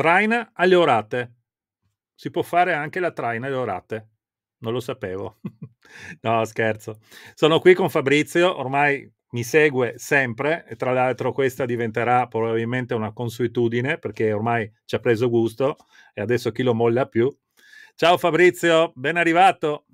Traina alle orate. Si può fare anche la traina alle orate. Non lo sapevo. no, scherzo. Sono qui con Fabrizio, ormai mi segue sempre e tra l'altro questa diventerà probabilmente una consuetudine perché ormai ci ha preso gusto e adesso chi lo molla più. Ciao Fabrizio, ben arrivato.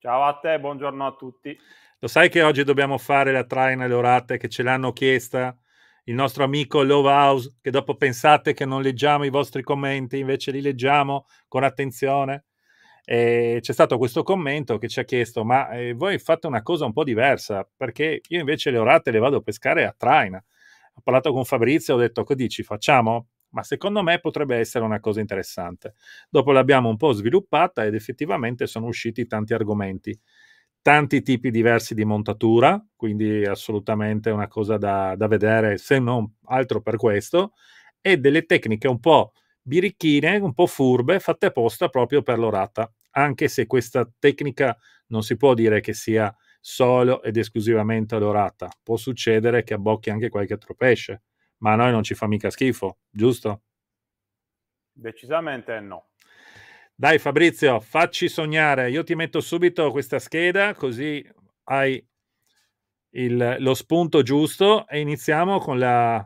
Ciao a te, buongiorno a tutti. Lo sai che oggi dobbiamo fare la traina alle orate che ce l'hanno chiesta il nostro amico Love House, che dopo pensate che non leggiamo i vostri commenti, invece li leggiamo con attenzione. E c'è stato questo commento che ci ha chiesto: Ma eh, voi fate una cosa un po' diversa, perché io invece le orate le vado a pescare a traina. Ho parlato con Fabrizio, e ho detto: Che dici, facciamo? Ma secondo me potrebbe essere una cosa interessante. Dopo l'abbiamo un po' sviluppata ed effettivamente sono usciti tanti argomenti tanti tipi diversi di montatura, quindi assolutamente una cosa da, da vedere se non altro per questo, e delle tecniche un po' birichine, un po' furbe, fatte apposta proprio per l'orata, anche se questa tecnica non si può dire che sia solo ed esclusivamente all'orata, può succedere che abbocchi anche qualche altro pesce, ma a noi non ci fa mica schifo, giusto? Decisamente no. Dai Fabrizio, facci sognare. Io ti metto subito questa scheda così hai il, lo spunto giusto e iniziamo con la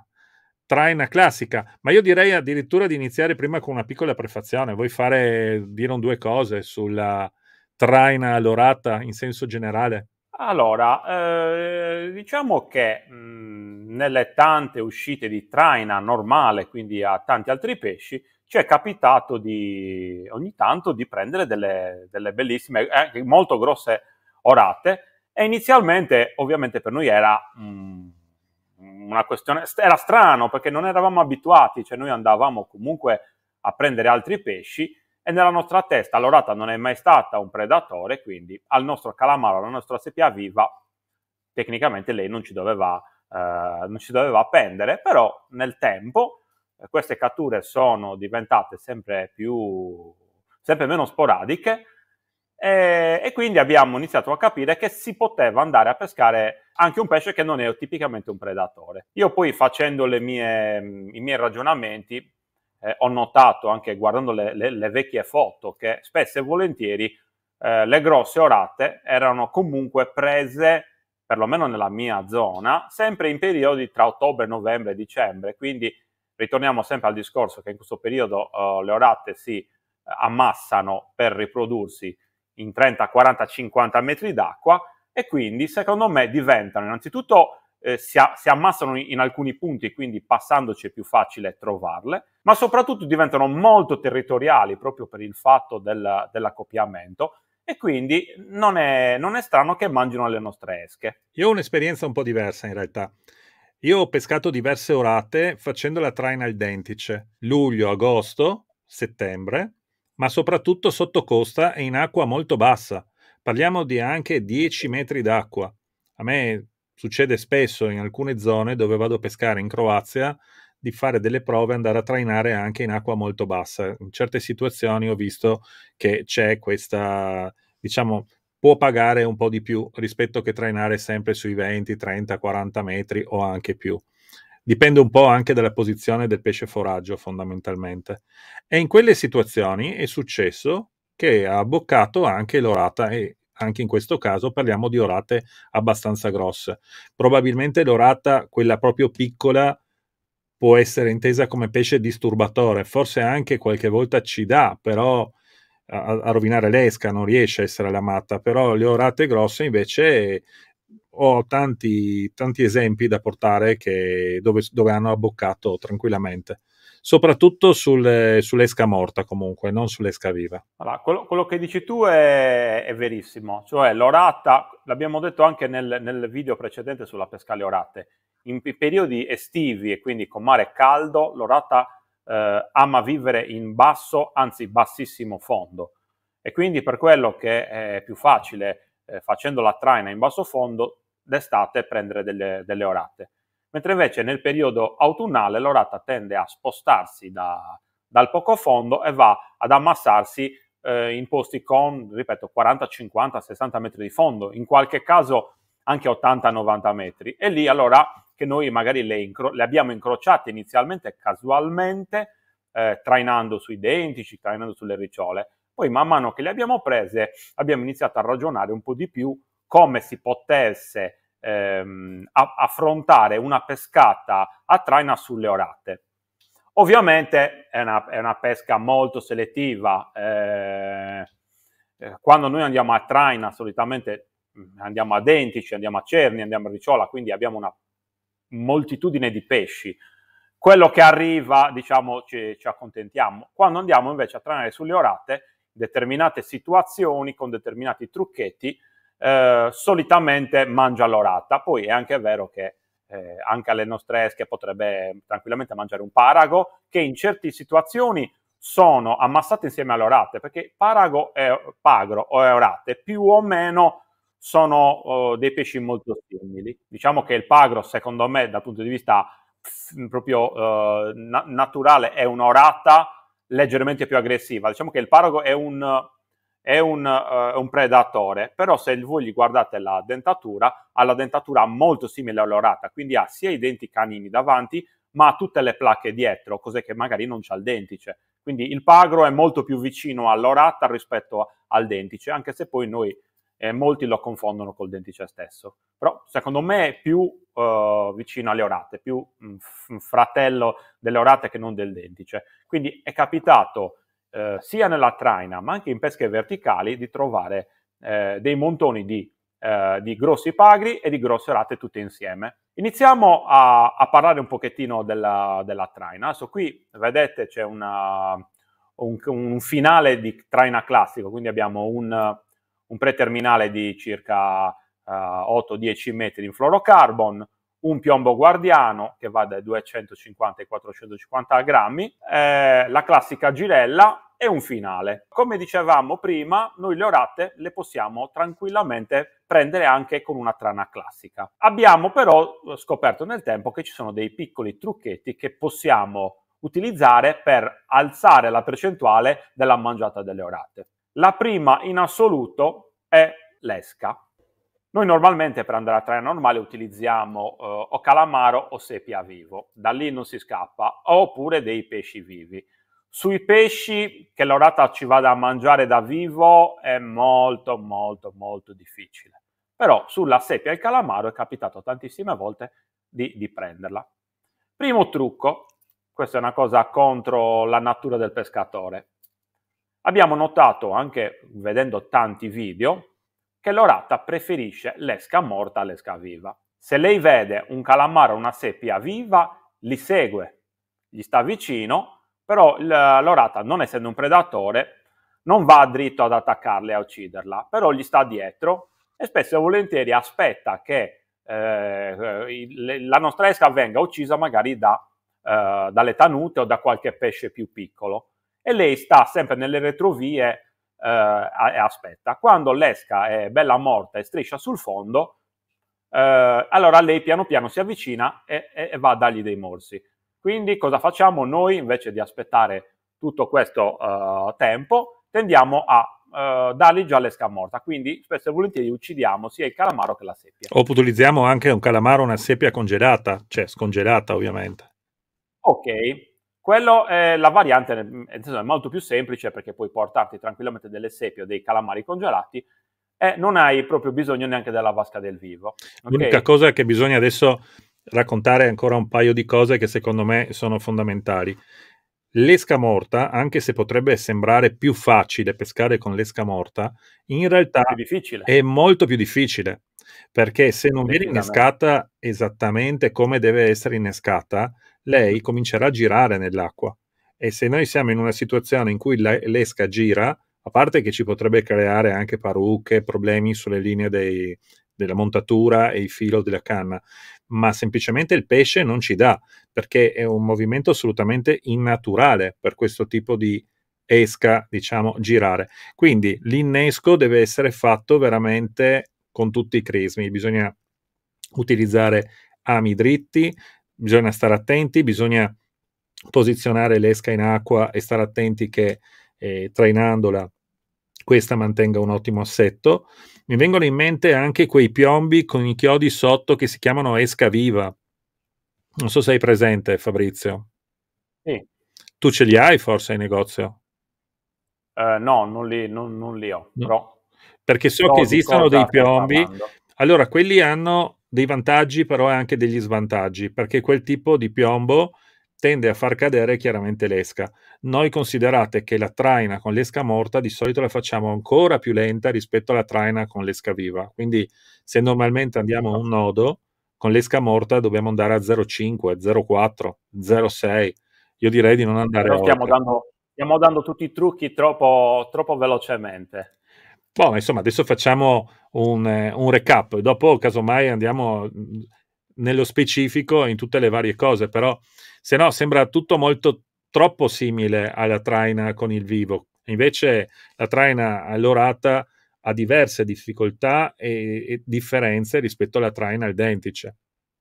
traina classica. Ma io direi addirittura di iniziare prima con una piccola prefazione. Vuoi fare, dire un due cose sulla traina lorata in senso generale? Allora, eh, diciamo che mh, nelle tante uscite di traina normale, quindi a tanti altri pesci, ci è capitato di, ogni tanto di prendere delle, delle bellissime, eh, molto grosse orate e inizialmente ovviamente per noi era mh, mm, una questione, era strano perché non eravamo abituati, cioè noi andavamo comunque a prendere altri pesci e nella nostra testa l'orata non è mai stata un predatore, quindi al nostro calamaro, alla nostra sepia viva, tecnicamente lei non ci doveva, eh, non ci doveva appendere, però nel tempo eh, queste catture sono diventate sempre, più, sempre meno sporadiche e, e, quindi abbiamo iniziato a capire che si poteva andare a pescare anche un pesce che non è tipicamente un predatore. Io poi facendo mie, mm, i miei ragionamenti eh, ho notato anche guardando le, le, le, vecchie foto che spesso e volentieri eh, le grosse orate erano comunque prese perlomeno nella mia zona, sempre in periodi tra ottobre, novembre e dicembre, quindi ritorniamo sempre al discorso che in questo periodo uh, le orate si eh, ammassano per riprodursi in 30, 40, 50 metri d'acqua e quindi secondo me diventano innanzitutto eh, si, a, si, ammassano in, alcuni punti, quindi passandoci è più facile trovarle, ma soprattutto diventano molto territoriali proprio per il fatto del, dell'accoppiamento e quindi non è, non è strano che mangino le nostre esche. Io ho un'esperienza un po' diversa in realtà. Io ho pescato diverse orate facendo la traina al dentice, luglio, agosto, settembre, ma soprattutto sotto costa e in acqua molto bassa. Parliamo di anche 10 metri d'acqua. A me succede spesso in alcune zone dove vado a pescare in Croazia di fare delle prove e andare a trainare anche in acqua molto bassa. In certe situazioni ho visto che c'è questa, diciamo, può pagare un po' di più rispetto che trainare sempre sui 20, 30, 40 metri o anche più. Dipende un po' anche dalla posizione del pesce foraggio fondamentalmente. E in quelle situazioni è successo che ha abboccato anche l'orata e anche in questo caso parliamo di orate abbastanza grosse. Probabilmente l'orata, quella proprio piccola, può essere intesa come pesce disturbatore, forse anche qualche volta ci dà, però a, a rovinare l'esca, non riesce a essere l'amata, però le orate grosse invece ho tanti, tanti esempi da portare che, dove, dove, hanno abboccato tranquillamente. Soprattutto sul, sull'esca morta, comunque, non sull'esca viva. Allora, quello, quello, che dici tu è, è, verissimo. Cioè, l'orata, l'abbiamo detto anche nel, nel video precedente sulla pesca alle orate. In periodi estivi e quindi con mare caldo, l'orata eh, ama vivere in basso, anzi bassissimo fondo. E quindi per quello che è più facile, eh, facendo la traina in basso fondo, d'estate prendere delle, delle orate. Mentre invece nel periodo autunnale l'orata tende a spostarsi da, dal poco fondo e va ad ammassarsi eh, in posti con, ripeto, 40, 50, 60 metri di fondo, in qualche caso anche 80-90 metri. E lì allora che noi magari le, incro- le abbiamo incrociate inizialmente casualmente, eh, trainando sui dentici, trainando sulle ricciole. Poi man mano che le abbiamo prese abbiamo iniziato a ragionare un po' di più come si potesse ehm, affrontare una pescata a traina sulle orate. Ovviamente è una, è una pesca molto selettiva, eh, eh quando noi andiamo a traina solitamente mm, andiamo a dentici, andiamo a cerni, andiamo a ricciola, quindi abbiamo una moltitudine di pesci. Quello che arriva, diciamo, ci, ci accontentiamo. Quando andiamo invece a tranare sulle orate, determinate situazioni con determinati trucchetti, eh, solitamente mangia l'orata. Poi è anche vero che eh, anche alle nostre esche potrebbe tranquillamente mangiare un parago, che in certe situazioni sono ammassate insieme alle orate, perché parago è pagro o è orate più o meno sono uh, dei pesci molto simili. Diciamo che il pagro, secondo me, dal punto di vista mhmm, proprio uh, na- naturale, è un'orata leggermente più aggressiva. Diciamo che il parago è un, è un, uh, un predatore, però se voi gli guardate la dentatura, ha la dentatura molto simile all'orata, quindi ha sia i denti canini davanti, ma ha tutte le placche dietro, cos'è che magari non c'ha il dentice. Quindi il pagro è molto più vicino all'orata rispetto al dentice, anche se poi noi eh, molti lo confondono col dentice stesso, però secondo me è più eh, vicino alle orate, più mh, mm, fratello delle orate che non del dentice. Quindi è capitato eh, sia nella traina ma anche in pesche verticali di trovare eh, dei montoni di, eh, di, grossi pagri e di grosse orate tutte insieme. Iniziamo a, a parlare un pochettino della, della, traina. Adesso qui vedete c'è una, un, un finale di traina classico, quindi abbiamo un, un pre-terminale di circa uh, eh, 8-10 metri in fluorocarbon, un piombo guardiano che va dai 250 ai 450 grammi, eh, la classica girella e un finale. Come dicevamo prima, noi le orate le possiamo tranquillamente prendere anche con una trana classica. Abbiamo però eh, scoperto nel tempo che ci sono dei piccoli trucchetti che possiamo utilizzare per alzare la percentuale della mangiata delle orate. La prima in assoluto è l'esca. Noi normalmente per andare a treno normale utilizziamo eh, o calamaro o sepia vivo, da lì non si scappa, oppure dei pesci vivi. Sui pesci che l'orata ci vada a mangiare da vivo è molto molto molto difficile, però sulla sepia e il calamaro è capitato tantissime volte di, di prenderla. Primo trucco, questa è una cosa contro la natura del pescatore, abbiamo notato anche vedendo tanti video che l'orata preferisce l'esca morta all'esca viva. Se lei vede un calamaro o una seppia viva, li segue, gli sta vicino, però l'orata, non essendo un predatore, non va dritto ad attaccarla e a ucciderla, però gli sta dietro e spesso e volentieri aspetta che eh, la nostra esca venga uccisa magari da, eh, dalle tanute o da qualche pesce più piccolo e lei sta sempre nelle retrovie eh, e aspetta. Quando l'esca è bella morta e striscia sul fondo, eh, allora lei piano piano si avvicina e, e, e, va a dargli dei morsi. Quindi cosa facciamo? Noi invece di aspettare tutto questo eh, tempo, tendiamo a eh, dargli già l'esca morta, quindi spesso e volentieri uccidiamo sia il calamaro che la seppia. O utilizziamo anche un calamaro, una seppia congelata, cioè scongelata ovviamente. Ok, quello è la variante, è molto più semplice perché puoi portarti tranquillamente delle seppie o dei calamari congelati e non hai proprio bisogno neanche della vasca del vivo. Okay? L'unica cosa è che bisogna adesso raccontare ancora un paio di cose che secondo me sono fondamentali. L'esca morta, anche se potrebbe sembrare più facile pescare con l'esca morta, in realtà è, è molto più difficile perché se non viene innescata esattamente come deve essere innescata, lei comincerà a girare nell'acqua. E se noi siamo in una situazione in cui l'esca gira, a parte che ci potrebbe creare anche parrucche, problemi sulle linee dei, della montatura e il filo della canna, ma semplicemente il pesce non ci dà, perché è un movimento assolutamente innaturale per questo tipo di esca, diciamo, girare. Quindi l'innesco deve essere fatto veramente con tutti i crismi, bisogna utilizzare ami dritti, bisogna stare attenti, bisogna posizionare l'esca in acqua e stare attenti che eh, trainandola questa mantenga un ottimo assetto. Mi vengono in mente anche quei piombi con i chiodi sotto che si chiamano esca viva. Non so se hai presente, Fabrizio. Sì. Tu ce li hai forse in negozio? Uh, no, non li, non, non li ho. No. Però, Perché so però che esistono dei piombi. Parlando. Allora, quelli hanno dei vantaggi, però anche degli svantaggi, perché quel tipo di piombo tende a far cadere chiaramente l'esca. Noi considerate che la traina con l'esca morta di solito la facciamo ancora più lenta rispetto alla traina con l'esca viva. Quindi se normalmente andiamo a un nodo, con l'esca morta dobbiamo andare a 0,5, 0,4, 0,6. Io direi di non andare a... Stiamo dando, stiamo dando tutti i trucchi troppo, troppo velocemente. Boh, insomma, adesso facciamo un, eh, un recap. Dopo, casomai, andiamo mm, nello specifico in tutte le varie cose, però se no sembra tutto molto troppo simile alla traina con il vivo. Invece la traina all'orata ha diverse difficoltà e, e differenze rispetto alla traina al dentice.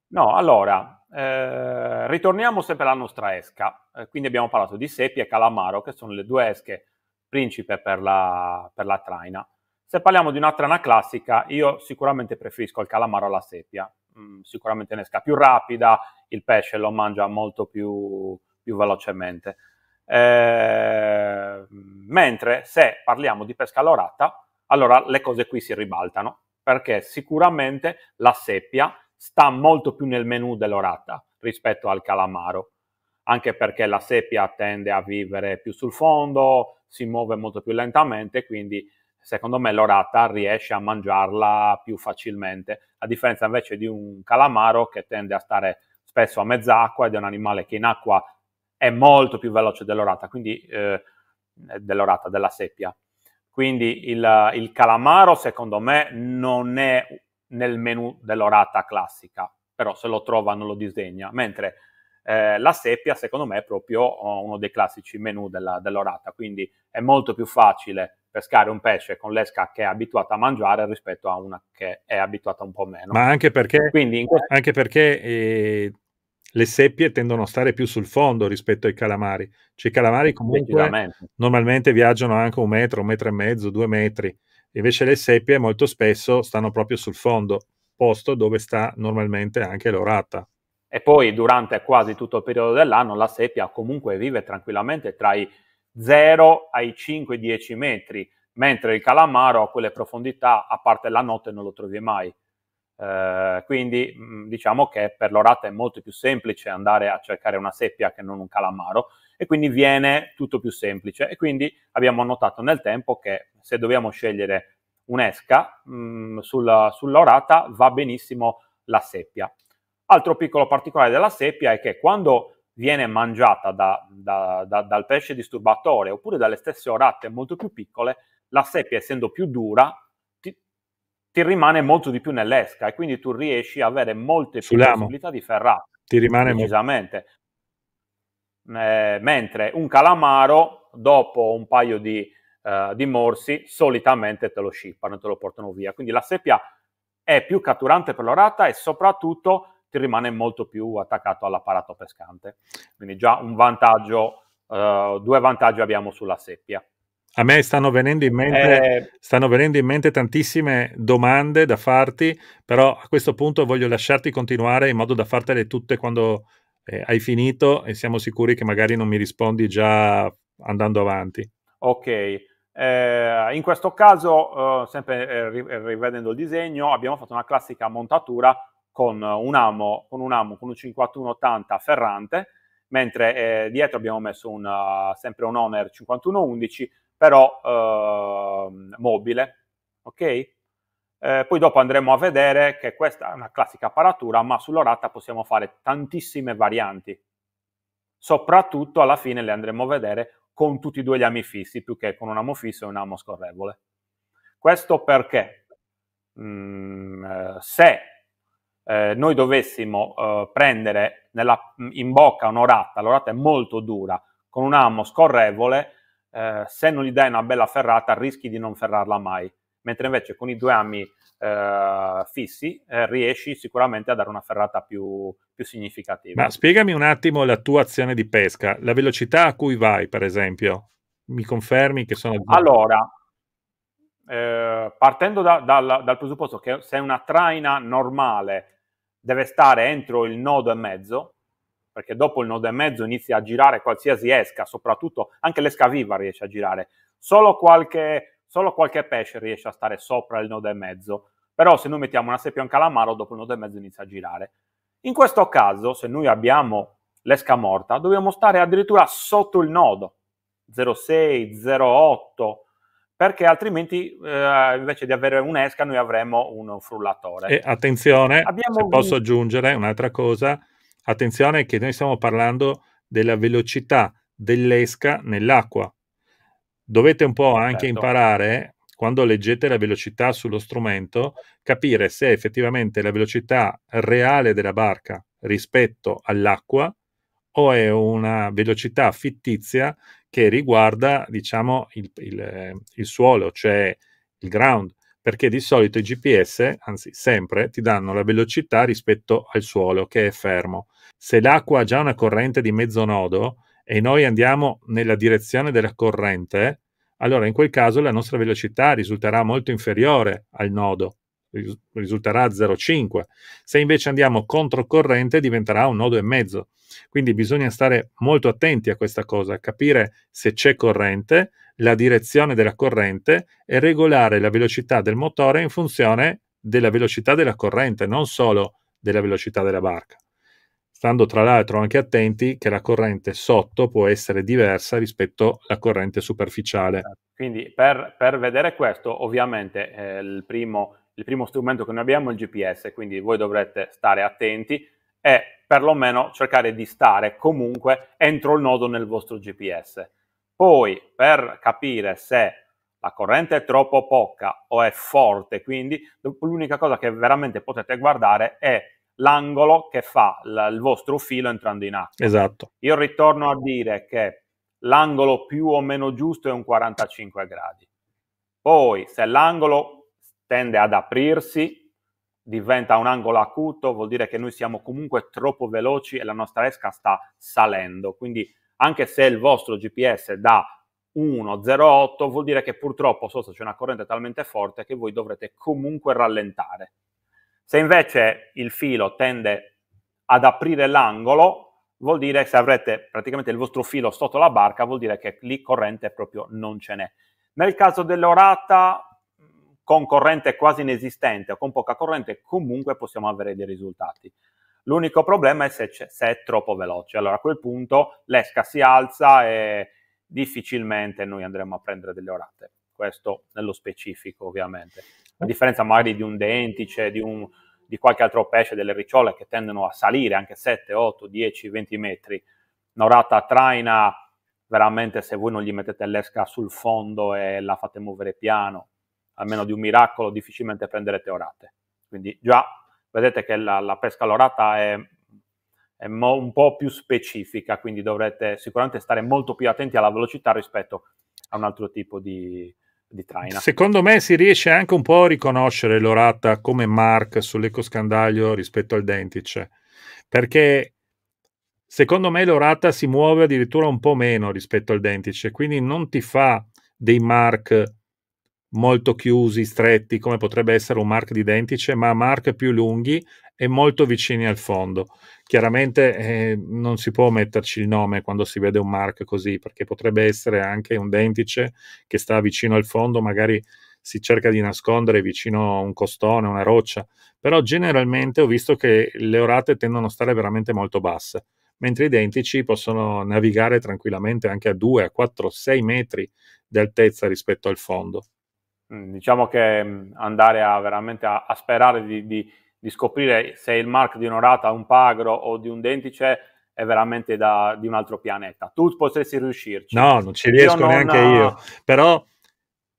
No, allora, eh, ritorniamo sempre alla nostra esca. Eh, quindi abbiamo parlato di seppia e calamaro, che sono le due esche principe per la, per la traina. Se parliamo di una trana classica, io sicuramente preferisco il calamaro alla seppia. mm, sicuramente ne esca più rapida, il pesce lo mangia molto più, più velocemente. Eh, mentre se parliamo di pesca all'orata, allora le cose qui si ribaltano, perché sicuramente la seppia sta molto più nel menù dell'orata rispetto al calamaro, anche perché la seppia tende a vivere più sul fondo, si muove molto più lentamente, quindi secondo me l'orata riesce a mangiarla più facilmente, a differenza invece di un calamaro che tende a stare spesso a mezz'acqua ed è un animale che in acqua è molto più veloce dell'orata, quindi eh, dell'orata, della seppia. Quindi il, il calamaro secondo me non è nel menu dell'orata classica, però se lo trova non lo disegna, mentre eh, la seppia secondo me è proprio oh, uno dei classici menu della, dell'orata, quindi è molto più facile pescare un pesce con l'esca che è abituata a mangiare rispetto a una che è abituata un po' meno. Ma anche perché, Quindi, anche perché eh, le seppie tendono a stare più sul fondo rispetto ai calamari. Cioè i calamari comunque normalmente viaggiano anche un metro, un metro e mezzo, due metri. Invece le seppie molto spesso stanno proprio sul fondo, posto dove sta normalmente anche l'orata. E poi durante quasi tutto il periodo dell'anno la seppia comunque vive tranquillamente tra i 0 ai 5-10 metri, mentre il calamaro a quelle profondità, a parte la notte, non lo trovi mai. Eh, quindi mm, diciamo che per l'orata è molto più semplice andare a cercare una seppia che non un calamaro e quindi viene tutto più semplice e quindi abbiamo notato nel tempo che se dobbiamo scegliere un'esca mh, mm, sulla, sull'orata va benissimo la seppia. Altro piccolo particolare della seppia è che quando viene mangiata da, da, da, dal pesce disturbatore oppure dalle stesse orate molto più piccole, la seppia essendo più dura ti, ti rimane molto di più nell'esca e quindi tu riesci a avere molte più Sull'amo. possibilità di ferrare. Ti rimane precisamente. Eh, mentre un calamaro, dopo un paio di, eh, di morsi, solitamente te lo scippano e te lo portano via. Quindi la seppia è più catturante per l'orata e soprattutto ti rimane molto più attaccato all'apparato pescante. Quindi già un vantaggio, eh, due vantaggi abbiamo sulla seppia. A me stanno venendo, mente, eh... stanno venendo, in mente, tantissime domande da farti, però a questo punto voglio lasciarti continuare in modo da fartele tutte quando eh, hai finito e siamo sicuri che magari non mi rispondi già andando avanti. Ok, eh, in questo caso, eh, sempre eh, eh, rivedendo il disegno, abbiamo fatto una classica montatura con un amo, con un, amo, con un 5180 ferrante, mentre eh, dietro abbiamo messo un, uh, sempre un Honor 5111, però uh, mobile, ok? Eh, poi dopo andremo a vedere che questa è una classica apparatura, ma sull'orata possiamo fare tantissime varianti. Soprattutto alla fine le andremo a vedere con tutti e due gli ami fissi, più che con un amo fisso e un amo scorrevole. Questo perché mh, mm, eh, se eh, noi dovessimo eh, prendere nella, in bocca un'orata, l'orata è molto dura, con un amo scorrevole, eh, se non gli dai una bella ferrata rischi di non ferrarla mai, mentre invece con i due ami eh, fissi eh, riesci sicuramente a dare una ferrata più, più, significativa. Ma spiegami un attimo la tua azione di pesca, la velocità a cui vai per esempio, mi confermi che sono... Allora, eh, partendo da, dal, dal presupposto che se una traina normale deve stare entro il nodo e mezzo, perché dopo il nodo e mezzo inizia a girare qualsiasi esca, soprattutto anche l'esca viva riesce a girare, solo qualche, solo qualche pesce riesce a stare sopra il nodo e mezzo, però se noi mettiamo una seppia e un calamaro, dopo il nodo e mezzo inizia a girare. In questo caso, se noi abbiamo l'esca morta, dobbiamo stare addirittura sotto il nodo, 0,6, 0,8, perché altrimenti eh, invece di avere un'esca noi avremo un frullatore. E attenzione, Abbiamo se posso aggiungere un'altra cosa, attenzione che noi stiamo parlando della velocità dell'esca nell'acqua. Dovete un po' anche certo. imparare, quando leggete la velocità sullo strumento, capire se effettivamente la velocità reale della barca rispetto all'acqua o è una velocità fittizia che riguarda, diciamo, il, il, eh, il suolo, cioè il ground, perché di solito i GPS, anzi sempre, ti danno la velocità rispetto al suolo che è fermo. Se l'acqua ha già una corrente di mezzo nodo e noi andiamo nella direzione della corrente, allora in quel caso la nostra velocità risulterà molto inferiore al nodo risulterà 0,5. Se invece andiamo controcorrente diventerà un nodo e mezzo. Quindi bisogna stare molto attenti a questa cosa, capire se c'è corrente, la direzione della corrente e regolare la velocità del motore in funzione della velocità della corrente, non solo della velocità della barca. Stando tra l'altro anche attenti che la corrente sotto può essere diversa rispetto alla corrente superficiale. Quindi per, per vedere questo, ovviamente eh, il primo il primo strumento che noi abbiamo è il GPS, quindi voi dovrete stare attenti e perlomeno cercare di stare comunque entro il nodo nel vostro GPS. Poi, per capire se la corrente è troppo poca o è forte, quindi l'unica cosa che veramente potete guardare è l'angolo che fa l- il vostro filo entrando in acqua. Esatto. Io ritorno a dire che l'angolo più o meno giusto è un 45 gradi. Poi, se l'angolo tende ad aprirsi, diventa un angolo acuto, vuol dire che noi siamo comunque troppo veloci e la nostra esca sta salendo. Quindi anche se il vostro GPS dà 1,08 vuol dire che purtroppo sotto c'è una corrente talmente forte che voi dovrete comunque rallentare. Se invece il filo tende ad aprire l'angolo, vuol dire che se avrete praticamente il vostro filo sotto la barca, vuol dire che lì corrente proprio non ce n'è. Nel caso dell'orata con corrente quasi inesistente o con poca corrente, comunque possiamo avere dei risultati. L'unico problema è se, se è troppo veloce. Allora a quel punto l'esca si alza e difficilmente noi andremo a prendere delle orate. Questo nello specifico, ovviamente. A differenza magari di un dentice, di, un, di qualche altro pesce, delle ricciole che tendono a salire anche 7, 8, 10, 20 metri. Un'orata traina veramente se voi non gli mettete l'esca sul fondo e la fate muovere piano, almeno di un miracolo, difficilmente prenderete orate. Quindi già vedete che la, la pesca all'orata è, è mo, un po' più specifica, quindi dovrete sicuramente stare molto più attenti alla velocità rispetto a un altro tipo di, di traina. Secondo me si riesce anche un po' a riconoscere l'orata come Mark sull'ecoscandaglio rispetto al dentice, perché secondo me l'orata si muove addirittura un po' meno rispetto al dentice, quindi non ti fa dei Mark molto chiusi, stretti, come potrebbe essere un mark di dentice, ma mark più lunghi e molto vicini al fondo. Chiaramente eh, non si può metterci il nome quando si vede un mark così, perché potrebbe essere anche un dentice che sta vicino al fondo, magari si cerca di nascondere vicino a un costone, una roccia, però generalmente ho visto che le orate tendono a stare veramente molto basse, mentre i dentici possono navigare tranquillamente anche a 2, a 4, 6 metri di altezza rispetto al fondo. Mm, diciamo che mm, andare a veramente a, a sperare di, di, di, scoprire se il mark di un'orata, un pagro o di un dentice è veramente da, di un altro pianeta. Tu potresti riuscirci. No, non ci riesco io neanche non... io, però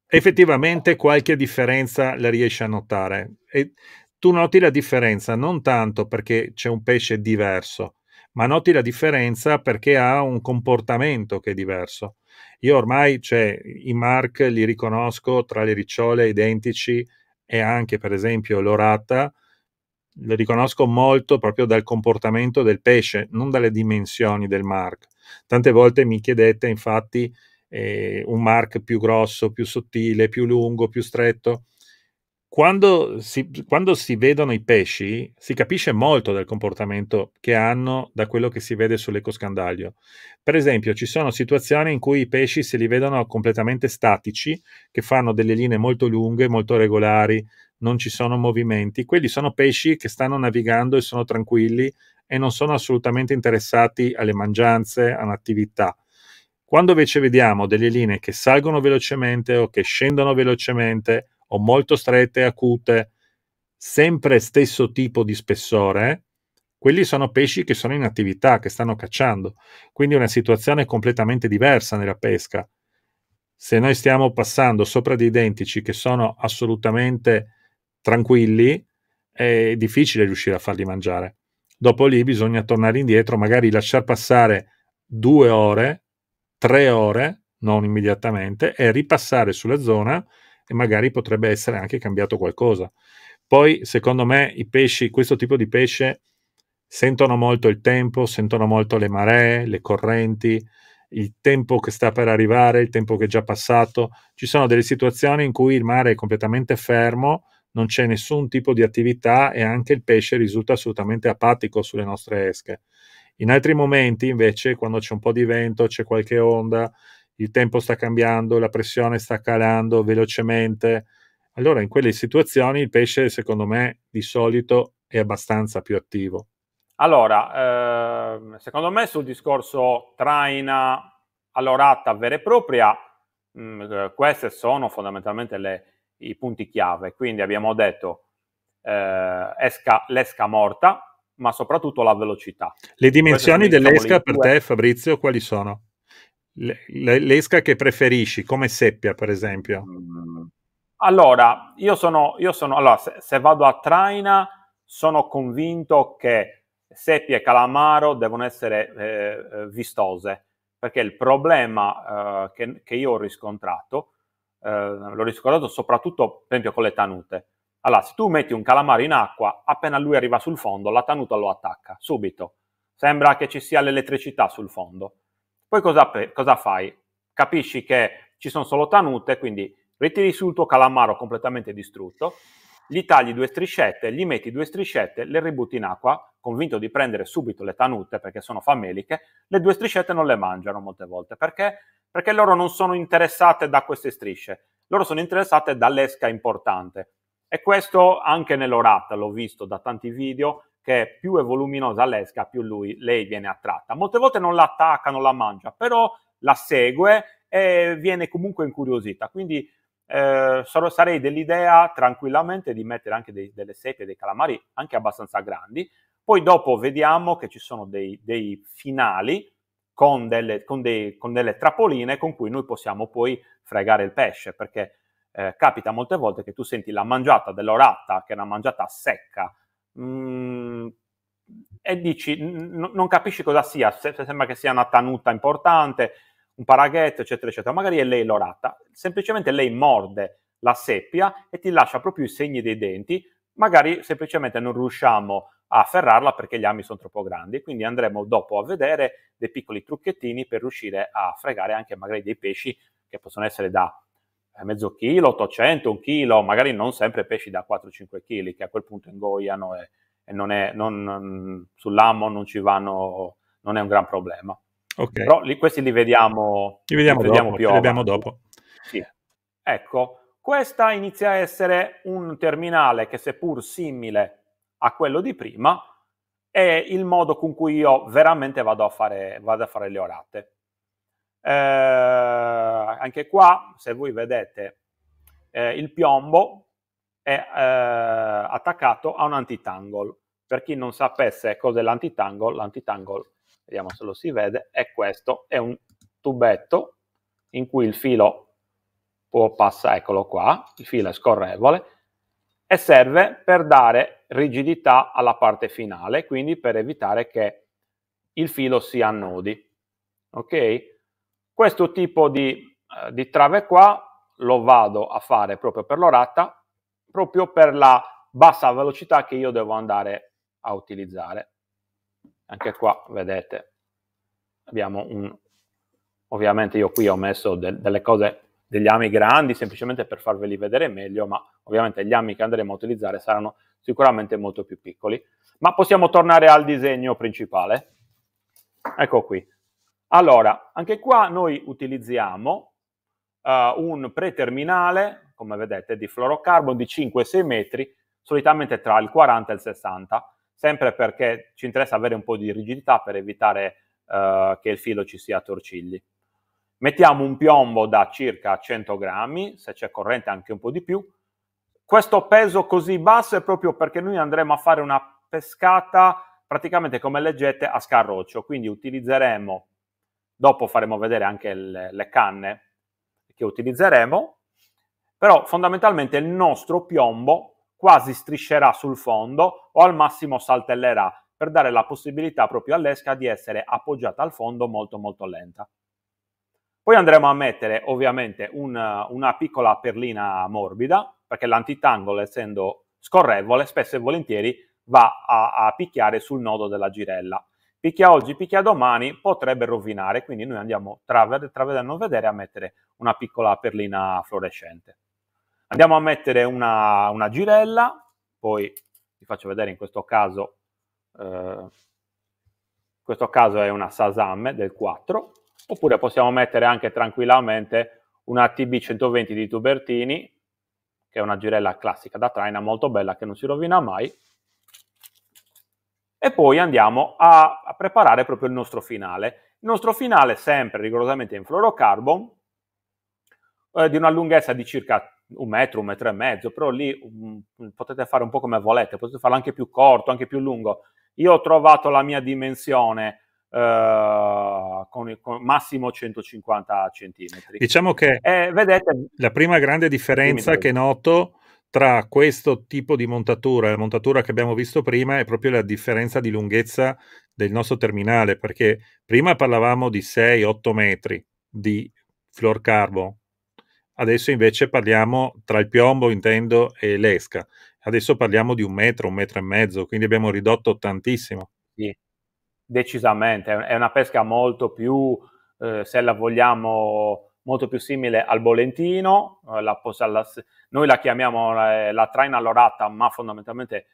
effettivamente qualche differenza la riesci a notare. E tu noti la differenza non tanto perché c'è un pesce diverso, ma noti la differenza perché ha un comportamento che è diverso. Io ormai cioè, i Mark li riconosco tra le ricciole identici e anche per esempio l'orata, lo riconosco molto proprio dal comportamento del pesce, non dalle dimensioni del Mark. Tante volte mi chiedete infatti eh, un Mark più grosso, più sottile, più lungo, più stretto quando si, quando si, vedono i pesci si capisce molto del comportamento che hanno da quello che si vede sull'ecoscandaglio. Per esempio, ci sono situazioni in cui i pesci se li vedono completamente statici, che fanno delle linee molto lunghe, molto regolari, non ci sono movimenti. Quelli sono pesci che stanno navigando e sono tranquilli e non sono assolutamente interessati alle mangianze, all'attività. Quando invece vediamo delle linee che salgono velocemente o che scendono velocemente, o molto strette, acute, sempre stesso tipo di spessore, quelli sono pesci che sono in attività, che stanno cacciando. Quindi una situazione completamente diversa nella pesca. Se noi stiamo passando sopra di identici che sono assolutamente tranquilli, è difficile riuscire a farli mangiare. Dopo lì bisogna tornare indietro, magari lasciar passare due ore, tre ore, non immediatamente, e ripassare sulla zona e magari potrebbe essere anche cambiato qualcosa. Poi, secondo me, i pesci, questo tipo di pesce, sentono molto il tempo, sentono molto le maree, le correnti, il tempo che sta per arrivare, il tempo che è già passato. Ci sono delle situazioni in cui il mare è completamente fermo, non c'è nessun tipo di attività e anche il pesce risulta assolutamente apatico sulle nostre esche. In altri momenti, invece, quando c'è un po' di vento, c'è qualche onda, il tempo sta cambiando, la pressione sta calando velocemente. Allora in quelle situazioni il pesce secondo me di solito è abbastanza più attivo. Allora, ehm, secondo me sul discorso traina allorata vera e propria, mh, mm, eh, questi sono fondamentalmente le, i punti chiave. Quindi abbiamo detto eh, esca, l'esca morta, ma soprattutto la velocità. Le dimensioni dell'esca diciamo per te, Fabrizio, quali sono? l'esca che preferisci, come seppia per esempio? Mm. Allora, io sono, io sono allora, se, se, vado a traina sono convinto che seppia e calamaro devono essere eh, eh, vistose, perché il problema eh, che, che, io ho riscontrato, eh, l'ho riscontrato soprattutto per esempio con le tanute. Allora, se tu metti un calamaro in acqua, appena lui arriva sul fondo, la tanuta lo attacca subito. Sembra che ci sia l'elettricità sul fondo. Poi cosa, cosa fai? Capisci che ci sono solo tanute, quindi ritiri sul tuo calamaro completamente distrutto, gli tagli due striscette, gli metti due striscette, le ributti in acqua, convinto di prendere subito le tanute perché sono fameliche, le due striscette non le mangiano molte volte perché? Perché loro non sono interessate da queste strisce, loro sono interessate dall'esca importante. E questo anche nell'orata l'ho visto da tanti video, che più è voluminosa l'esca, più lui, lei viene attratta. Molte volte non la attacca, non la mangia, però la segue e viene comunque incuriosita. Quindi eh, sarei dell'idea tranquillamente di mettere anche dei, delle seppie, dei calamari anche abbastanza grandi. Poi dopo vediamo che ci sono dei, dei finali con delle, con, dei, con delle, trapoline con cui noi possiamo poi fregare il pesce, perché eh, capita molte volte che tu senti la mangiata dell'orata, che è una mangiata secca, mh, mm, e dici, n- non capisci cosa sia, se, se sembra che sia una tanuta importante, un paraghetto, eccetera, eccetera, magari è lei l'orata, semplicemente lei morde la seppia e ti lascia proprio i segni dei denti, magari semplicemente non riusciamo a ferrarla perché gli ami sono troppo grandi, quindi andremo dopo a vedere dei piccoli trucchettini per riuscire a fregare anche magari dei pesci che possono essere da eh, mezzo chilo, 800, un chilo, magari non sempre pesci da 4-5 kg che a quel punto ingoiano e, e non è, non, sull'ammo non ci vanno, non è un gran problema. Okay. Però li, questi li vediamo, li vediamo, li vediamo dopo, più li vediamo dopo. Sì. Ecco, questa inizia a essere un terminale che seppur simile a quello di prima, è il modo con cui io veramente vado a fare, vado a fare le orate. Eh, anche qua, se voi vedete, eh, il piombo è eh, attaccato a un antitangle. Per chi non sapesse cos'è l'antitangle, l'antitangle, vediamo se lo si vede, è questo, è un tubetto in cui il filo può passare, eccolo qua, il filo è scorrevole, e serve per dare rigidità alla parte finale, quindi per evitare che il filo si annodi. Ok? Questo tipo di, eh, di trave qua lo vado a fare proprio per l'orata, proprio per la bassa velocità che io devo andare a utilizzare. Anche qua, vedete, abbiamo un... Ovviamente io qui ho messo de delle cose, degli ami grandi, semplicemente per farveli vedere meglio, ma ovviamente gli ami che andremo a utilizzare saranno sicuramente molto più piccoli. Ma possiamo tornare al disegno principale. Ecco qui. Allora, anche qua noi utilizziamo uh, un preterminale, come vedete, di fluorocarbon di 5-6 metri, solitamente tra il 40 e il 60, sempre perché ci interessa avere un po' di rigidità per evitare uh, che il filo ci sia a torcigli. Mettiamo un piombo da circa 100 grammi, se c'è corrente anche un po' di più. Questo peso così basso è proprio perché noi andremo a fare una pescata praticamente come leggete a scarroccio, quindi utilizzeremo Dopo faremo vedere anche le, le canne che utilizzeremo, però fondamentalmente il nostro piombo quasi striscerà sul fondo o al massimo saltellerà per dare la possibilità proprio all'esca di essere appoggiata al fondo molto molto lenta. Poi andremo a mettere ovviamente un, una piccola perlina morbida, perché l'antitangolo essendo scorrevole spesso e volentieri va a, a picchiare sul nodo della girella picchia oggi, picchia domani, potrebbe rovinare. Quindi noi andiamo travel, travel a non vedere a mettere una piccola perlina fluorescente. Andiamo a mettere una, una girella, poi vi faccio vedere in questo caso, eh, in questo caso è una Sasam del 4, oppure possiamo mettere anche tranquillamente una TB120 di Tubertini, che è una girella classica da traina molto bella che non si rovina mai, e poi andiamo a, a preparare proprio il nostro finale. Il nostro finale sempre rigorosamente in fluorocarbon, eh, di una lunghezza di circa un metro, un metro e mezzo, però lì um, potete fare un po' come volete, potete farlo anche più corto, anche più lungo. Io ho trovato la mia dimensione eh, con, con, massimo 150 centimetri. Diciamo che e, eh, vedete, la prima grande differenza che noto tra questo tipo di montatura e la montatura che abbiamo visto prima è proprio la differenza di lunghezza del nostro terminale, perché prima parlavamo di 6-8 metri di floor carbon, adesso invece parliamo tra il piombo, intendo, e l'esca. Adesso parliamo di un metro, un metro e mezzo, quindi abbiamo ridotto tantissimo. Sì, decisamente, è una pesca molto più, eh, se la vogliamo molto più simile al Bolentino, eh, la, la, noi la chiamiamo la, eh, la traina allorata, ma fondamentalmente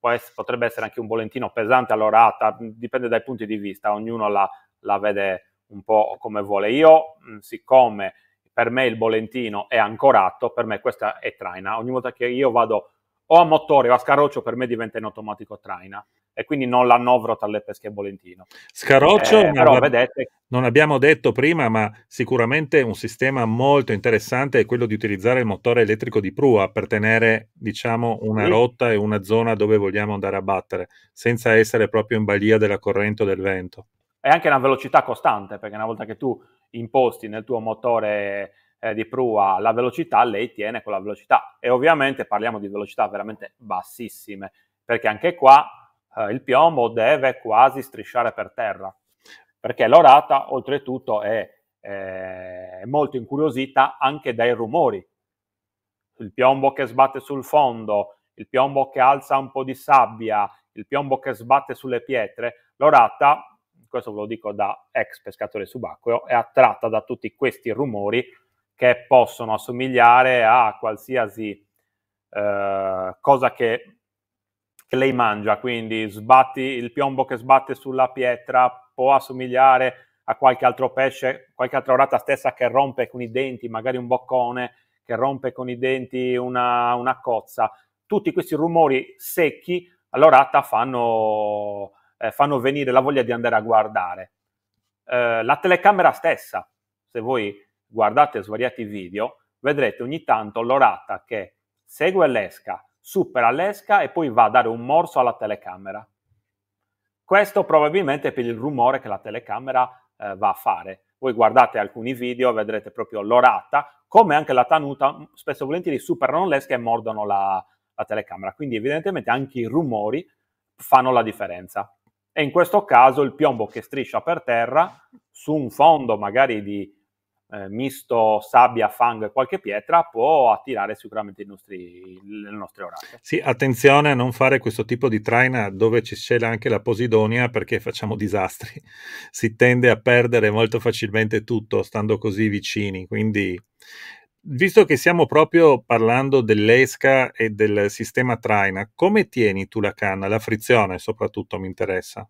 essere, potrebbe essere anche un Bolentino pesante allorata, dipende dai punti di vista, ognuno la, vede un po' come vuole. Io, siccome per me il Bolentino è ancorato, per me questa è traina, ogni volta che io vado o a motore o a scaroccio, per me diventa in automatico traina e quindi non l'annovero tra le pesche Bolentino. Scaroccio, eh, però, vedete... non abbiamo detto prima, ma sicuramente un sistema molto interessante è quello di utilizzare il motore elettrico di prua per tenere, diciamo, una sì. rotta e una zona dove vogliamo andare a battere, senza essere proprio in balia della corrente o del vento. E anche una velocità costante, perché una volta che tu imposti nel tuo motore eh, di prua la velocità, lei tiene quella velocità. E ovviamente parliamo di velocità veramente bassissime, perché anche qua eh, il piombo deve quasi strisciare per terra, perché l'orata oltretutto è, eh, è molto incuriosita anche dai rumori. Il piombo che sbatte sul fondo, il piombo che alza un po' di sabbia, il piombo che sbatte sulle pietre, l'orata, questo ve lo dico da ex pescatore subacqueo, è attratta da tutti questi rumori che possono assomigliare a qualsiasi eh, cosa che che lei mangia, quindi sbatti, il piombo che sbatte sulla pietra può assomigliare a qualche altro pesce, qualche altra orata stessa che rompe con i denti, magari un boccone che rompe con i denti una, una cozza. Tutti questi rumori secchi all'orata fanno, eh, fanno venire la voglia di andare a guardare. Eh, la telecamera stessa, se voi guardate svariati video, vedrete ogni tanto l'orata che segue l'esca, supera l'esca e poi va a dare un morso alla telecamera. Questo probabilmente per il rumore che la telecamera eh, va a fare. Voi guardate alcuni video, vedrete proprio l'orata, come anche la tanuta, mm, spesso e volentieri superano l'esca e mordono la, la telecamera. Quindi evidentemente anche i rumori fanno la differenza. E in questo caso il piombo che striscia per terra su un fondo magari di eh, misto sabbia, fango e qualche pietra può attirare sicuramente nostri, le nostre orate. Sì, attenzione a non fare questo tipo di traina dove ci scela anche la posidonia perché facciamo disastri. Si tende a perdere molto facilmente tutto stando così vicini, quindi visto che stiamo proprio parlando dell'esca e del sistema traina, come tieni tu la canna? La frizione soprattutto mi interessa.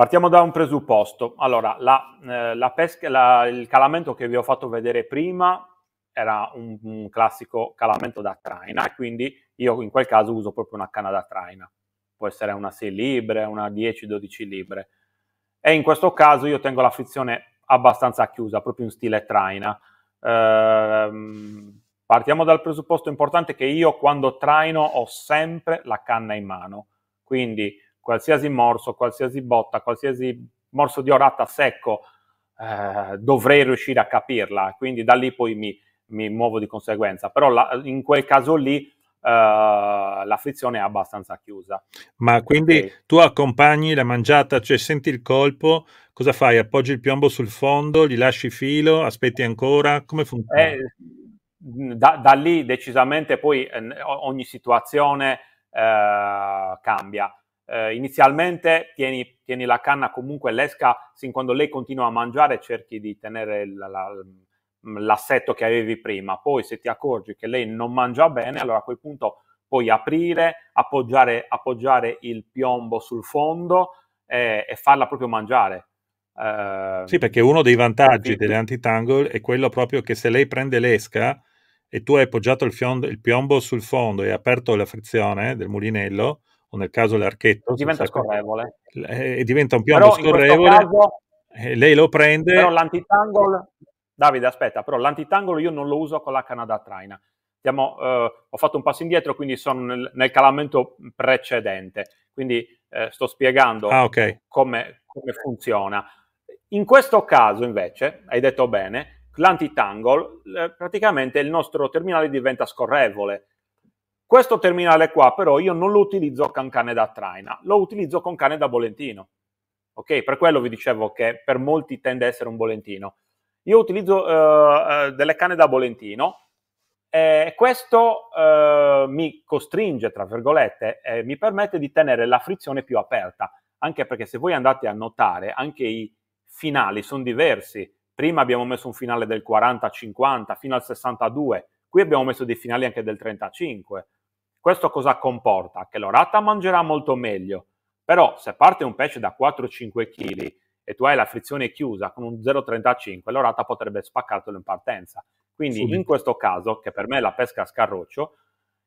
Partiamo da un presupposto. Allora, la, eh, la pesca, la, il calamento che vi ho fatto vedere prima era un, un classico calamento da traina, quindi io in quel caso uso proprio una canna da traina. Può essere una 6 libre, una 10-12 libre. E in questo caso io tengo la frizione abbastanza chiusa, proprio in stile traina. Ehm, partiamo dal presupposto importante che io quando traino ho sempre la canna in mano. Quindi qualsiasi morso, qualsiasi botta, qualsiasi morso di orata secco eh, dovrei riuscire a capirla, quindi da lì poi mi, mi muovo di conseguenza, però la, in quel caso lì Uh, la frizione è abbastanza chiusa. Ma quindi okay. tu accompagni la mangiata, cioè senti il colpo, cosa fai? Appoggi il piombo sul fondo, gli lasci filo, aspetti ancora? Come funziona? Eh, da, da, lì decisamente poi eh, ogni situazione eh, cambia eh, inizialmente tieni, tieni, la canna comunque l'esca sin quando lei continua a mangiare cerchi di tenere la, la, mm, l'assetto che avevi prima, poi se ti accorgi che lei non mangia bene, allora a quel punto puoi aprire, appoggiare, appoggiare il piombo sul fondo e, e farla proprio mangiare. Eh, sì, perché uno dei vantaggi delle anti-tangle è quello proprio che se lei prende l'esca e tu hai appoggiato il, fion- il piombo sul fondo e hai aperto la frizione del mulinello, o nel caso l'archetto. Diventa scorrevole. Eh, e diventa un piombo però scorrevole. Caso, eh, lei lo prende. Però l'antitangle, Davide, aspetta, però l'antitangle io non lo uso con la canada traina. Stiamo, eh, ho fatto un passo indietro, quindi sono nel, nel calamento precedente. Quindi eh, sto spiegando ah, okay. come, come funziona. In questo caso, invece, hai detto bene, l'antitangle, eh, praticamente il nostro terminale diventa scorrevole, questo terminale qua però io non lo utilizzo con cane da traina, lo utilizzo con cane da bolentino. Ok? Per quello vi dicevo che per molti tende a essere un bolentino. Io utilizzo eh, eh delle canne da bolentino e questo eh, mi costringe, tra virgolette, e mi permette di tenere la frizione più aperta, anche perché se voi andate a notare, anche i finali sono diversi. Prima abbiamo messo un finale del 40-50 fino al 62, qui abbiamo messo dei finali anche del 35 questo cosa comporta? Che l'orata mangerà molto meglio, però se parte un pesce da 4-5 kg e tu hai la frizione chiusa con un 0,35, l'orata potrebbe spaccartelo in partenza. Quindi sì. in questo caso, che per me è la pesca a scarroccio,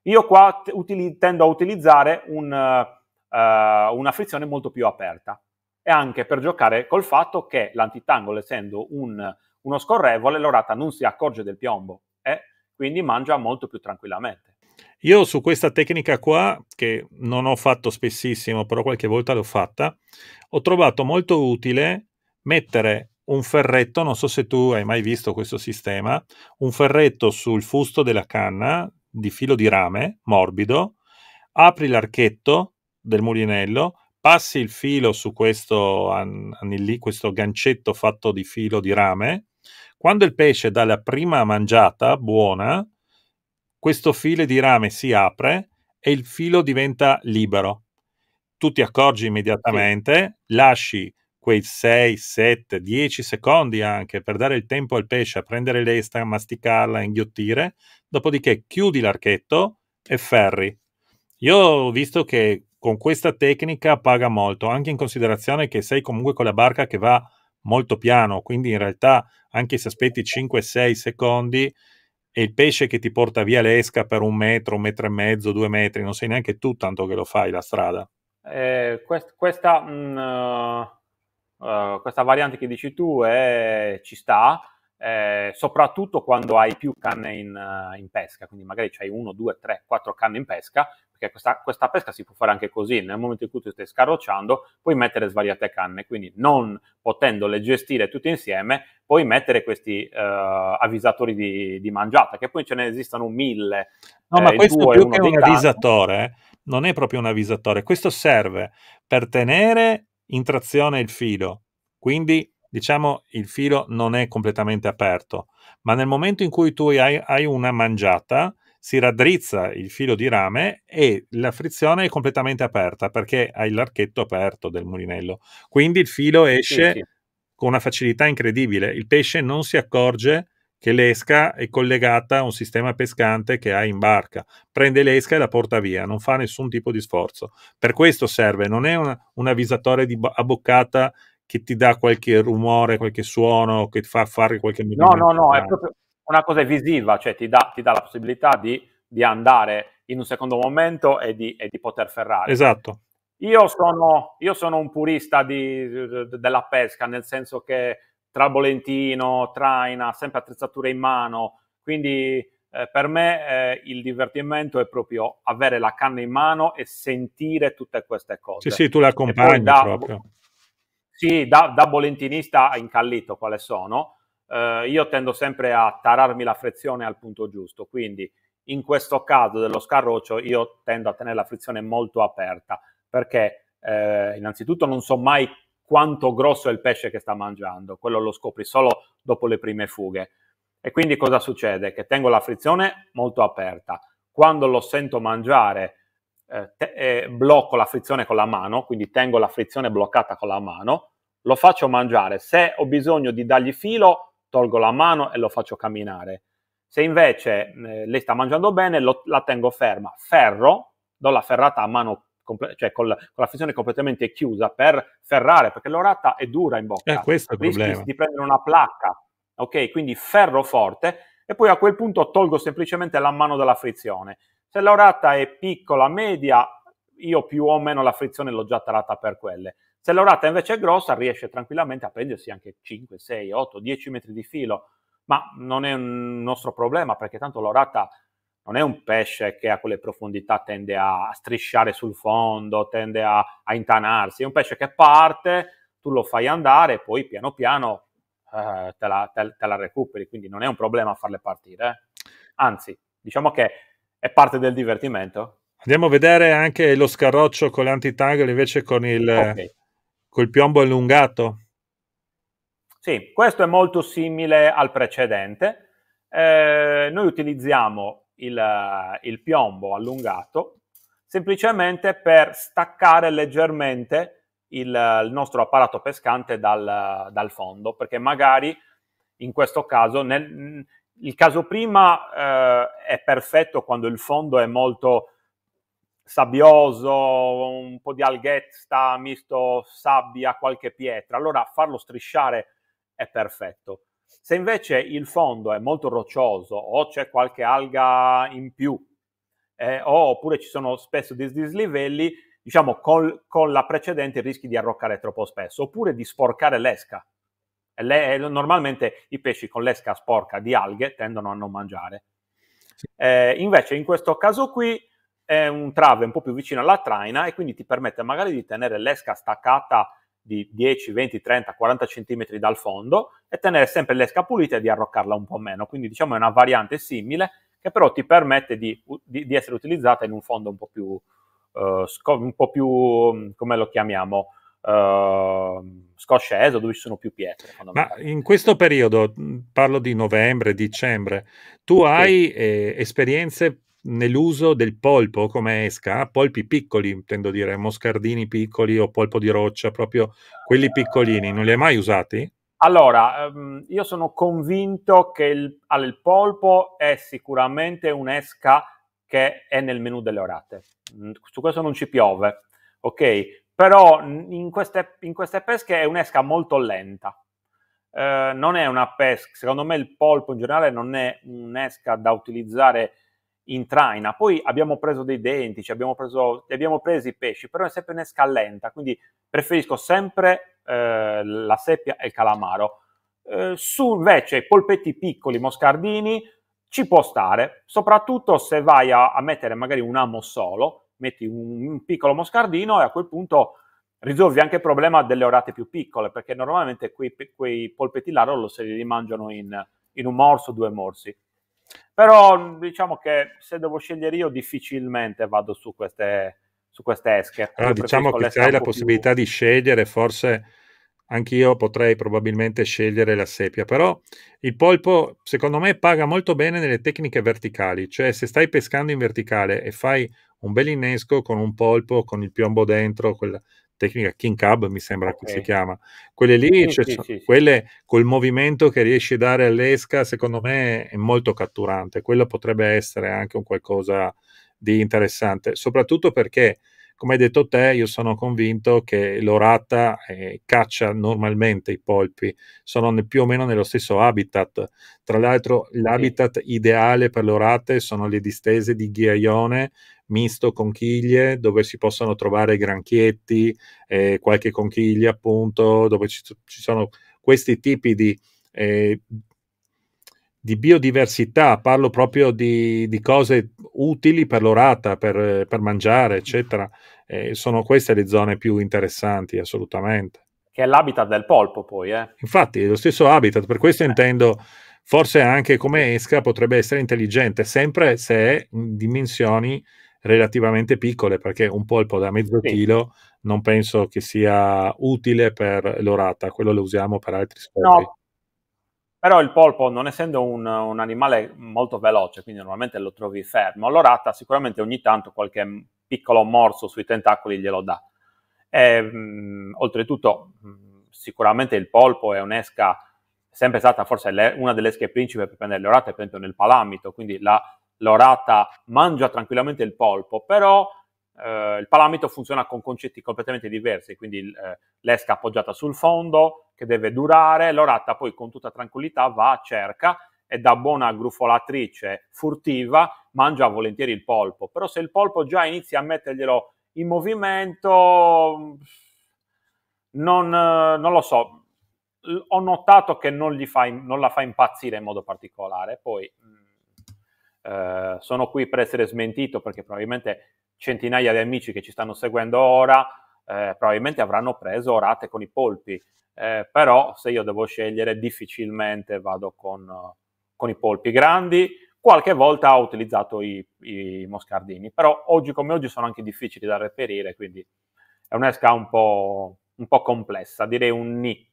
io qua t- utili- tendo a utilizzare un, uh, una frizione molto più aperta e anche per giocare col fatto che l'antitangolo, essendo un, uno scorrevole, l'orata non si accorge del piombo e quindi mangia molto più tranquillamente. Io su questa tecnica qua, che non ho fatto spessissimo, però qualche volta l'ho fatta, ho trovato molto utile mettere un ferretto, non so se tu hai mai visto questo sistema, un ferretto sul fusto della canna di filo di rame morbido, apri l'archetto del mulinello, passi il filo su questo, anillì, questo gancetto fatto di filo di rame, quando il pesce dà la prima mangiata buona, questo filo di rame si apre e il filo diventa libero. Tu ti accorgi immediatamente, sì. lasci quei 6, 7, 10 secondi anche per dare il tempo al pesce a prendere l'esta, masticarla, inghiottire, dopodiché chiudi l'archetto e ferri. Io ho visto che con questa tecnica paga molto, anche in considerazione che sei comunque con la barca che va molto piano, quindi in realtà anche se aspetti 5-6 secondi e il pesce che ti porta via l'esca per un metro, un metro e mezzo, due metri, non sei neanche tu tanto che lo fai la strada. Eh, quest- questa, mh, mm, eh, uh, eh, questa, variante che dici tu è, eh, ci sta, eh, soprattutto quando hai più canne in, in, pesca, quindi magari c'hai uno, due, tre, quattro canne in pesca perché questa, questa, pesca si può fare anche così, nel momento in cui tu stai scarrocciando puoi mettere svariate canne, quindi non potendole gestire tutte insieme puoi mettere questi eh, avvisatori di, di, mangiata, che poi ce ne esistono mille. No, eh, ma questo più che un avvisatore, non è proprio un avvisatore, questo serve per tenere in trazione il filo, quindi diciamo il filo non è completamente aperto, ma nel momento in cui tu hai, hai una mangiata, si raddrizza il filo di rame e la frizione è completamente aperta perché hai l'archetto aperto del mulinello. Quindi il filo esce sì, sì. con una facilità incredibile. Il pesce non si accorge che l'esca è collegata a un sistema pescante che ha in barca. Prende l'esca e la porta via, non fa nessun tipo di sforzo. Per questo serve, non è una, un avvisatore di bo- a boccata che ti dà qualche rumore, qualche suono, che ti fa fare qualche... No, no, no, è proprio, una cosa visiva, cioè ti dà, ti dà la possibilità di, di, andare in un secondo momento e di, e di poter ferrare. Esatto. Io sono, io sono un purista di, della pesca, nel senso che tra bolentino, traina, sempre attrezzature in mano, quindi eh, per me eh, il divertimento è proprio avere la canna in mano e sentire tutte queste cose. Sì, sì, tu le accompagni da, proprio. Sì, da, da bolentinista incallito quale sono, eh, io tendo sempre a tararmi la frizione al punto giusto, quindi in questo caso dello scarroccio io tendo a tenere la frizione molto aperta, perché eh, innanzitutto non so mai quanto grosso è il pesce che sta mangiando, quello lo scopri solo dopo le prime fughe. E quindi cosa succede? Che tengo la frizione molto aperta. Quando lo sento mangiare, eh, te- eh, blocco la frizione con la mano, quindi tengo la frizione bloccata con la mano, lo faccio mangiare. Se ho bisogno di dargli filo, tolgo la mano e lo faccio camminare. Se invece eh, lei sta mangiando bene, lo, la tengo ferma, ferro, do la ferrata a mano, comple- cioè col, con la funzione completamente chiusa per ferrare, perché l'orata è dura in bocca. Eh, questo è il problema. Rischi di prendere una placca, ok? Quindi ferro forte e poi a quel punto tolgo semplicemente la mano dalla frizione. Se l'orata è piccola, media, io più o meno la frizione l'ho già tarata per quelle. Se l'orata invece è grossa, riesce tranquillamente a prendersi anche 5, 6, 8, 10 metri di filo, ma non è un nostro problema perché tanto l'orata non è un pesce che a quelle profondità tende a strisciare sul fondo, tende a, a intanarsi, è un pesce che parte, tu lo fai andare e poi piano piano eh, te, la, te, te, la, recuperi, quindi non è un problema farle partire. Eh. Anzi, diciamo che è parte del divertimento. Andiamo a vedere anche lo scarroccio con l'anti-tangle invece con il... Okay col piombo allungato. Sì, questo è molto simile al precedente. Eh, noi utilizziamo il, il piombo allungato semplicemente per staccare leggermente il, il nostro apparato pescante dal, dal, fondo, perché magari in questo caso, nel, il caso prima eh, è perfetto quando il fondo è molto sabbioso, un po' di alghetta, misto sabbia, qualche pietra, allora farlo strisciare è perfetto. Se invece il fondo è molto roccioso o c'è qualche alga in più, eh, oppure ci sono spesso dei dislivelli, diciamo col, con la precedente rischi di arroccare troppo spesso, oppure di sporcare l'esca. Le, normalmente i pesci con l'esca sporca di alghe tendono a non mangiare. Eh, invece in questo caso qui è un trave un po' più vicino alla traina e quindi ti permette magari di tenere l'esca staccata di 10, 20, 30, 40 cm dal fondo e tenere sempre l'esca pulita e di arroccarla un po' meno. Quindi diciamo è una variante simile che però ti permette di, di, di essere utilizzata in un fondo un po' più, uh, sco- un po più mm, come lo chiamiamo, uh, scosceso, dove ci sono più pietre. Ma in questo periodo, mm, parlo di novembre, dicembre, tu sì. hai eh, esperienze nell'uso del polpo come esca, polpi piccoli, intendo dire, moscardini piccoli o polpo di roccia, proprio quelli piccolini, non li hai mai usati? Allora, ehm, io sono convinto che il, ah, il polpo è sicuramente un'esca che è nel menu delle orate. Mm, su questo non ci piove, ok? Però in queste, in queste pesche è un'esca molto lenta. Eh, non è una pesca, secondo me il polpo in generale non è un'esca da utilizzare in traina. Poi abbiamo preso dei dentici, abbiamo preso, abbiamo presi i pesci, però è sempre un'esca lenta, quindi preferisco sempre eh, la seppia e il calamaro. Eh, su invece i polpetti piccoli, moscardini, ci può stare, soprattutto se vai a, a mettere magari un amo solo, metti un, un piccolo moscardino e a quel punto risolvi anche il problema delle orate più piccole, perché normalmente quei, quei polpetti lardo se li mangiano in, in un morso, due morsi. Però diciamo che se devo scegliere io difficilmente vado su queste, su queste esche. Allora, diciamo che se hai la possibilità più... di scegliere, forse anch'io potrei probabilmente scegliere la sepia, però il polpo secondo me paga molto bene nelle tecniche verticali, cioè se stai pescando in verticale e fai un bel innesco con un polpo, con il piombo dentro, quella, tecnica King Cub mi sembra okay. che si chiama quelle lì sì, cioè, sì, sì, quelle col movimento che riesci a dare all'esca secondo me è molto catturante quello potrebbe essere anche un qualcosa di interessante soprattutto perché come hai detto te, io sono convinto che l'orata eh, caccia normalmente i polpi, sono più o meno nello stesso habitat. Tra l'altro, l'habitat sì. ideale per le orate sono le distese di ghiaione misto conchiglie dove si possono trovare granchietti, eh, qualche conchiglia appunto, dove ci, ci sono questi tipi di, eh, di biodiversità, parlo proprio di, di, cose utili per l'orata, per, per mangiare, eccetera. Eh, sono queste le zone più interessanti, assolutamente. Che è l'habitat del polpo, poi. Eh. Infatti, è lo stesso habitat, per questo eh. intendo forse anche come esca potrebbe essere intelligente, sempre se è in dimensioni relativamente piccole, perché un polpo da mezzo sì. chilo non penso che sia utile per l'orata, quello lo usiamo per altri scopi. No. Però il polpo, non essendo un, un, animale molto veloce, quindi normalmente lo trovi fermo, l'orata sicuramente ogni tanto qualche piccolo morso sui tentacoli glielo dà. E, ehm, mh, oltretutto, mh, sicuramente il polpo è un'esca sempre stata forse le, una delle esche principe per prendere le orate, per esempio nel palamito, quindi la l'orata mangia tranquillamente il polpo, però eh, il palamito funziona con concetti completamente diversi, quindi eh, l'esca appoggiata sul fondo che deve durare, l'orata poi con tutta tranquillità va a cerca e da buona grufolatrice furtiva mangia volentieri il polpo, però se il polpo già inizia a metterglielo in movimento, non, non lo so, ho notato che non, fa, non la fa impazzire in modo particolare, poi mm, eh, sono qui per essere smentito perché probabilmente centinaia di amici che ci stanno seguendo ora eh, probabilmente avranno preso rate con i polpi, eh, però se io devo scegliere difficilmente vado con, con i polpi grandi, qualche volta ho utilizzato i, i, moscardini, però oggi come oggi sono anche difficili da reperire, quindi è un'esca un po', un po complessa, direi un ni,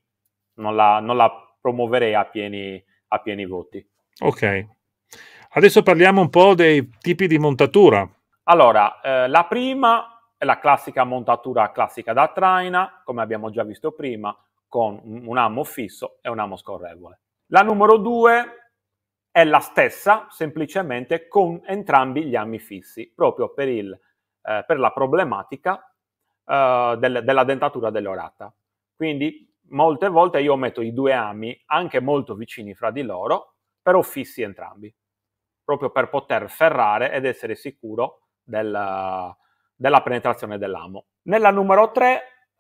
non la, non la promuoverei a pieni, a pieni voti. Ok, Adesso parliamo un po' dei tipi di montatura. Allora, eh, la prima è la classica montatura classica da traina, come abbiamo già visto prima, con un ammo fisso e un ammo scorrevole. La numero due è la stessa, semplicemente con entrambi gli ammi fissi, proprio per, il, eh, per la problematica eh, del, della dentatura dell'orata. Quindi molte volte io metto i due ami anche molto vicini fra di loro, però fissi entrambi proprio per poter ferrare ed essere sicuro del, della penetrazione dell'amo. Nella numero 3,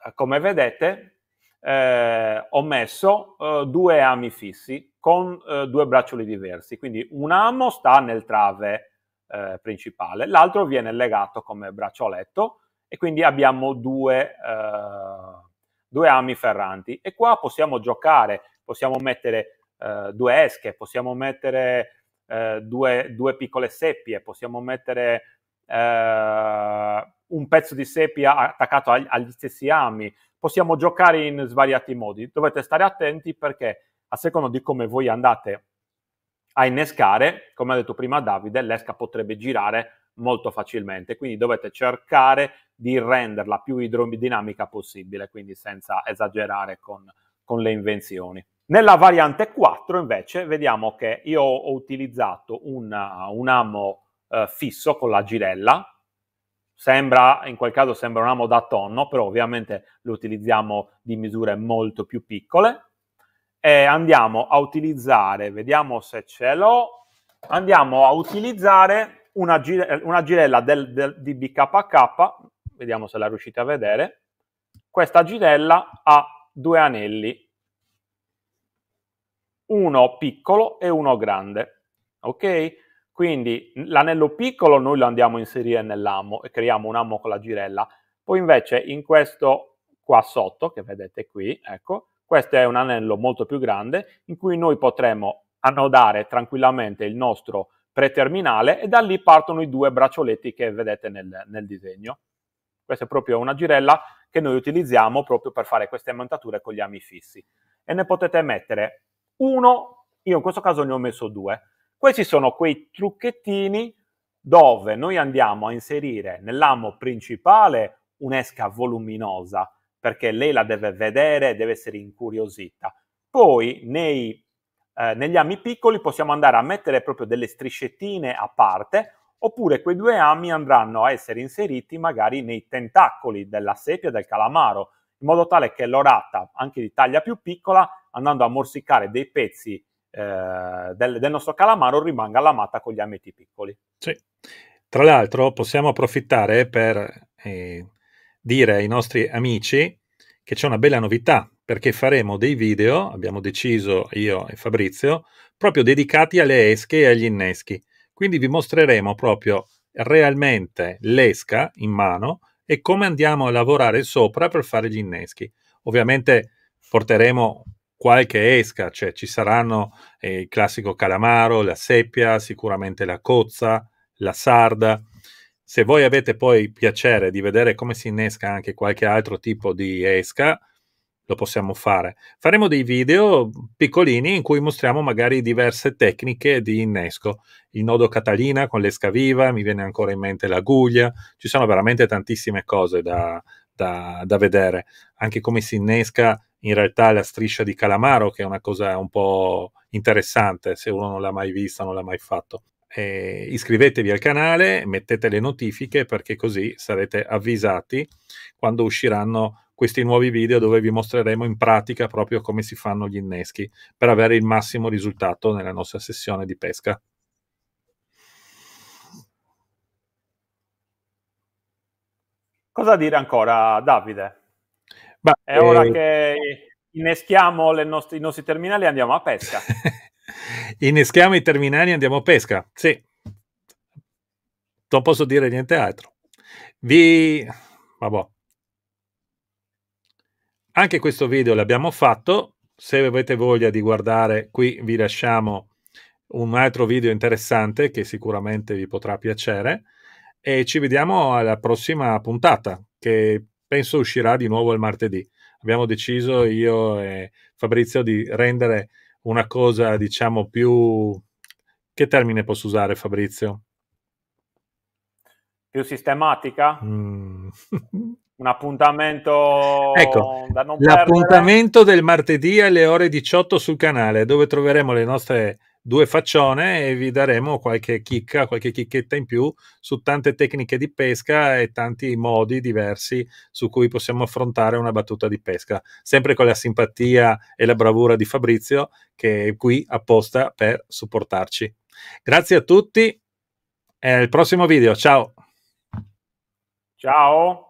eh, come vedete, eh, ho messo eh, due ami fissi con eh, due braccioli diversi, quindi un amo sta nel trave eh, principale, l'altro viene legato come braccioletto e quindi abbiamo due, eh, due ami ferranti e qua possiamo giocare, possiamo mettere due esche, possiamo mettere eh, due, due, piccole seppie, possiamo mettere eh, un pezzo di seppia attaccato ag- agli stessi ami, possiamo giocare in svariati modi. Dovete stare attenti perché a seconda di come voi andate a innescare, come ha detto prima Davide, l'esca potrebbe girare molto facilmente, quindi dovete cercare di renderla più idrodinamica possibile, quindi senza esagerare con, con le invenzioni. Nella variante 4 invece vediamo che io ho utilizzato un, uh, un amo eh, fisso con la girella, sembra, in quel caso sembra un amo da tonno, però ovviamente lo utilizziamo di misure molto più piccole, e andiamo a utilizzare, vediamo se ce l'ho, andiamo a utilizzare una, gire, una girella del, del, di BKK, vediamo se la riuscite a vedere, questa girella ha due anelli uno piccolo e uno grande. Ok? Quindi l'anello piccolo noi lo andiamo a inserire nell'amo e creiamo un ammo con la girella. Poi invece in questo qua sotto, che vedete qui, ecco, questo è un anello molto più grande in cui noi potremo annodare tranquillamente il nostro preterminale e da lì partono i due braccioletti che vedete nel, nel disegno. Questa è proprio una girella che noi utilizziamo proprio per fare queste montature con gli ami fissi. E ne potete mettere uno, io in questo caso ne ho messo due. Questi sono quei trucchettini dove noi andiamo a inserire nell'amo principale un'esca voluminosa, perché lei la deve vedere, deve essere incuriosita. Poi nei, eh, negli ami piccoli possiamo andare a mettere proprio delle striscettine a parte, oppure quei due ami andranno a essere inseriti magari nei tentacoli della seppia, del calamaro, in modo tale che l'orata, anche di taglia più piccola, andando a morsicare dei pezzi eh, del, del, nostro calamaro, rimanga all'amata con gli ameti piccoli. Sì. Tra l'altro possiamo approfittare per eh, dire ai nostri amici che c'è una bella novità, perché faremo dei video, abbiamo deciso io e Fabrizio, proprio dedicati alle esche e agli inneschi. Quindi vi mostreremo proprio realmente l'esca in mano, e come andiamo a lavorare sopra per fare gli inneschi. Ovviamente porteremo qualche esca, cioè ci saranno eh, il classico calamaro, la seppia, sicuramente la cozza, la sarda. Se voi avete poi piacere di vedere come si innesca anche qualche altro tipo di esca, lo possiamo fare. Faremo dei video piccolini in cui mostriamo magari diverse tecniche di innesco. Il nodo Catalina con l'esca viva, mi viene ancora in mente l'aguglia, ci sono veramente tantissime cose da, da, da vedere, anche come si innesca in realtà la striscia di calamaro, che è una cosa un po' interessante, se uno non l'ha mai vista, non l'ha mai fatto. E iscrivetevi al canale, mettete le notifiche perché così sarete avvisati quando usciranno questi nuovi video dove vi mostreremo in pratica proprio come si fanno gli inneschi per avere il massimo risultato nella nostra sessione di pesca. Cosa dire ancora, Davide? Beh, È ora eh, che inneschiamo nostre, i nostri terminali e andiamo a pesca. Inneschiamo i terminali e andiamo a pesca. Sì, non posso dire niente altro. Vi... Vabbè anche questo video l'abbiamo fatto. Se avete voglia di guardare, qui vi lasciamo un altro video interessante che sicuramente vi potrà piacere. E ci vediamo alla prossima puntata, che penso uscirà di nuovo il martedì. Abbiamo deciso io e Fabrizio di rendere una cosa, diciamo, più. Che termine posso usare, Fabrizio? Più sistematica? Mm. un appuntamento ecco, da non l'appuntamento perdere. del martedì alle ore 18 sul canale dove troveremo le nostre due faccione e vi daremo qualche chicca, qualche chicchetta in più su tante tecniche di pesca e tanti modi diversi su cui possiamo affrontare una battuta di pesca, sempre con la simpatia e la bravura di Fabrizio che è qui apposta per supportarci. Grazie a tutti e al prossimo video, ciao. Ciao.